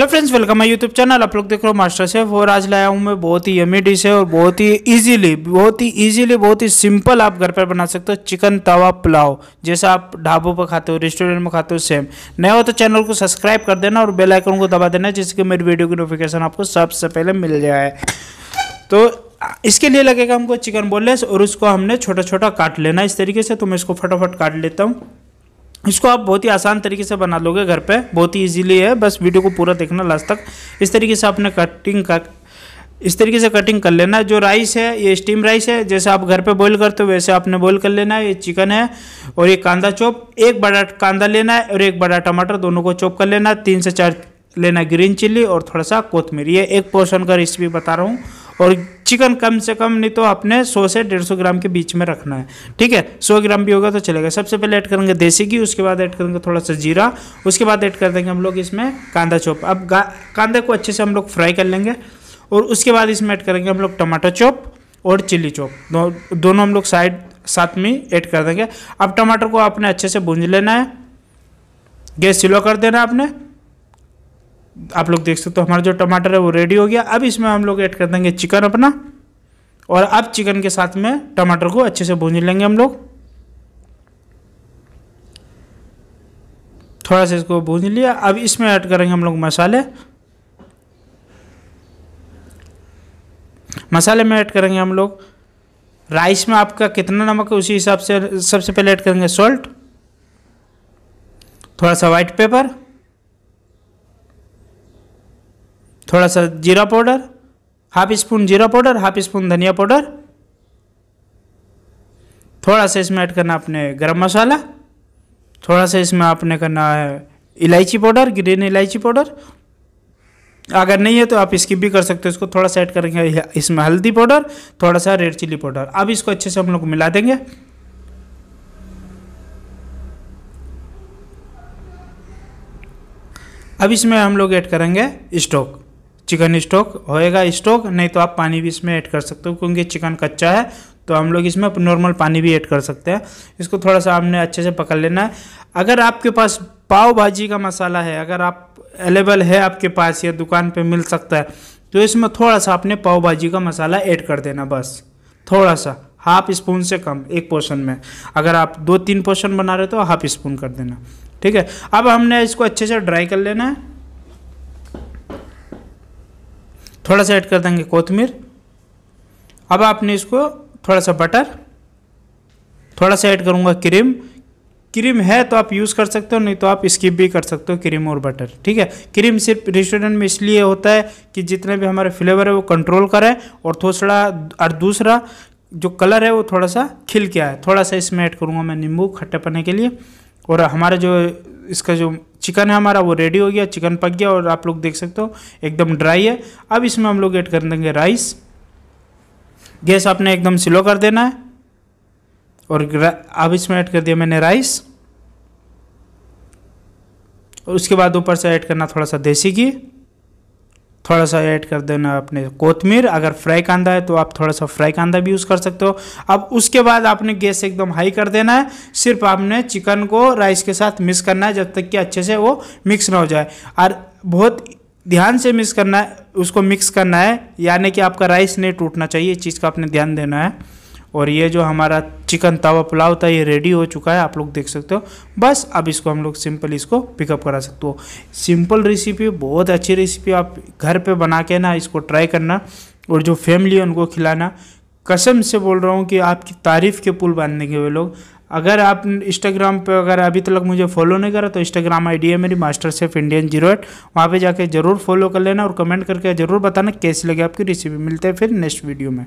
hello friends welcome my YouTube channel आप लोग देख रहे हो मास्टर सेफ और आज लाया हूँ मैं बहुत ही यमी डिश है और बहुत ही इजीली बहुत ही इजीली बहुत ही सिंपल आप घर पर बना सकते हो चिकन तवा पुलाव जैसा आप ढाबों पर खाते हो रेस्टोरेंट में खाते हो सेम नया हो तो चैनल को सब्सक्राइब कर देना और बेल आइकन को दबा देना जिससे मेरी वीडियो की नोटिफिकेशन आपको सबसे पहले मिल जाए तो इसके लिए लगेगा हमको चिकन बोनलेस और उसको हमने छोटा छोटा काट लेना इस तरीके से तो मैं इसको फटाफट काट लेता हूँ इसको आप बहुत ही आसान तरीके से बना लोगे घर पे बहुत ही इजीली है बस वीडियो को पूरा देखना लास्ट तक इस तरीके से आपने कटिंग का इस तरीके से कटिंग कर लेना है जो राइस है ये स्टीम राइस है जैसे आप घर पे बॉईल करते हो वैसे आपने बॉईल कर लेना है ये चिकन है और ये कांदा चॉप एक बड़ा कांदा लेना है और एक बड़ा टमाटर दोनों को चॉप कर लेना है तीन से चार लेना ग्रीन चिल्ली और थोड़ा सा कोथमीर ये एक पोर्सन का रेसिपी बता रहा हूँ और चिकन कम से कम नहीं तो आपने 100 से 150 ग्राम के बीच में रखना है ठीक है 100 ग्राम भी होगा तो चलेगा सबसे पहले ऐड करेंगे देसी घी उसके बाद ऐड करेंगे थोड़ा सा जीरा उसके बाद ऐड कर देंगे हम लोग इसमें कांदा चॉप अब कांदे को अच्छे से हम लोग फ्राई कर लेंगे और उसके बाद इसमें ऐड करेंगे हम लोग टमाटो चॉप और चिली चॉप दो, दोनों हम लोग साइड साथ में ऐड कर देंगे अब टमाटर को आपने अच्छे से भूंज लेना है गैस स्लो कर देना आपने आप लोग देख सकते हो हमारा जो टमाटर है वो रेडी हो गया अब इसमें हम लोग ऐड कर देंगे चिकन अपना और अब चिकन के साथ में टमाटर को अच्छे से भून लेंगे हम लोग थोड़ा सा इसको भून लिया अब इसमें ऐड करेंगे हम लोग मसाले मसाले में ऐड करेंगे हम लोग राइस में आपका कितना नमक है उसी हिसाब से सबसे पहले ऐड करेंगे सॉल्ट थोड़ा सा वाइट पेपर थोड़ा सा जीरा पाउडर हाफ स्पून जीरा पाउडर हाफ स्पून धनिया पाउडर थोड़ा सा इसमें ऐड करना आपने गरम मसाला थोड़ा सा इसमें आपने करना है इलायची पाउडर ग्रीन इलायची पाउडर अगर नहीं है तो आप स्किप भी कर सकते हो इसको थोड़ा सा ऐड करेंगे इसमें हल्दी पाउडर थोड़ा सा रेड चिली पाउडर अब इसको अच्छे से हम लोग मिला देंगे अब इसमें हम लोग ऐड करेंगे स्टॉक चिकन स्टॉक होएगा स्टॉक नहीं तो आप पानी भी इसमें ऐड कर सकते हो क्योंकि चिकन कच्चा है तो हम लोग इसमें नॉर्मल पानी भी ऐड कर सकते हैं इसको थोड़ा सा हमने अच्छे से पकड़ लेना है अगर आपके पास पाव भाजी का मसाला है अगर आप अवेलेबल है आपके पास या दुकान पर मिल सकता है तो इसमें थोड़ा सा आपने पाव भाजी का मसाला ऐड कर देना बस थोड़ा सा हाफ स्पून से कम एक पोर्शन में अगर आप दो तीन पोर्शन बना रहे हो तो हाफ स्पून कर देना ठीक है अब हमने इसको अच्छे से ड्राई कर लेना है थोड़ा सा ऐड कर देंगे कोतमीर अब आपने इसको थोड़ा सा बटर थोड़ा सा ऐड करूँगा क्रीम क्रीम है तो आप यूज़ कर सकते हो नहीं तो आप स्किप भी कर सकते हो क्रीम और बटर ठीक है क्रीम सिर्फ रेस्टोरेंट में इसलिए होता है कि जितने भी हमारे फ्लेवर है वो कंट्रोल करें और थोड़ा और दूसरा जो कलर है वो थोड़ा सा खिल के आए थोड़ा सा इसमें ऐड करूँगा मैं नींबू खट्टे पने के लिए और हमारा जो इसका जो चिकन है हमारा वो रेडी हो गया चिकन पक गया और आप लोग देख सकते हो एकदम ड्राई है अब इसमें हम लोग ऐड कर देंगे राइस गैस आपने एकदम स्लो कर देना है और अब इसमें ऐड कर दिया मैंने राइस और उसके बाद ऊपर से ऐड करना थोड़ा सा देसी घी थोड़ा सा ऐड कर देना अपने कोतमीर अगर फ्राई कांदा है तो आप थोड़ा सा फ्राई कांदा भी यूज़ कर सकते हो अब उसके बाद आपने गैस एकदम हाई कर देना है सिर्फ आपने चिकन को राइस के साथ मिक्स करना है जब तक कि अच्छे से वो मिक्स ना हो जाए और बहुत ध्यान से मिक्स करना है उसको मिक्स करना है यानी कि आपका राइस नहीं टूटना चाहिए इस चीज़ का आपने ध्यान देना है और ये जो हमारा चिकन तवा पुलाव था ये रेडी हो चुका है आप लोग देख सकते हो बस अब इसको हम लोग सिंपल इसको पिकअप करा सकते हो सिंपल रेसिपी बहुत अच्छी रेसिपी आप घर पे बना के ना इसको ट्राई करना और जो फैमिली है उनको खिलाना कसम से बोल रहा हूँ कि आपकी तारीफ़ के पुल बांध देंगे वे लोग अगर आप इंस्टाग्राम पे अगर अभी तक मुझे फॉलो नहीं करा तो इंस्टाग्राम आईडी है मेरी master chef Indian zero eight वहाँ पर जाके ज़रूर फॉलो कर लेना और कमेंट करके ज़रूर बताना कैसी लगे आपकी रेसिपी मिलते हैं फिर नेक्स्ट वीडियो में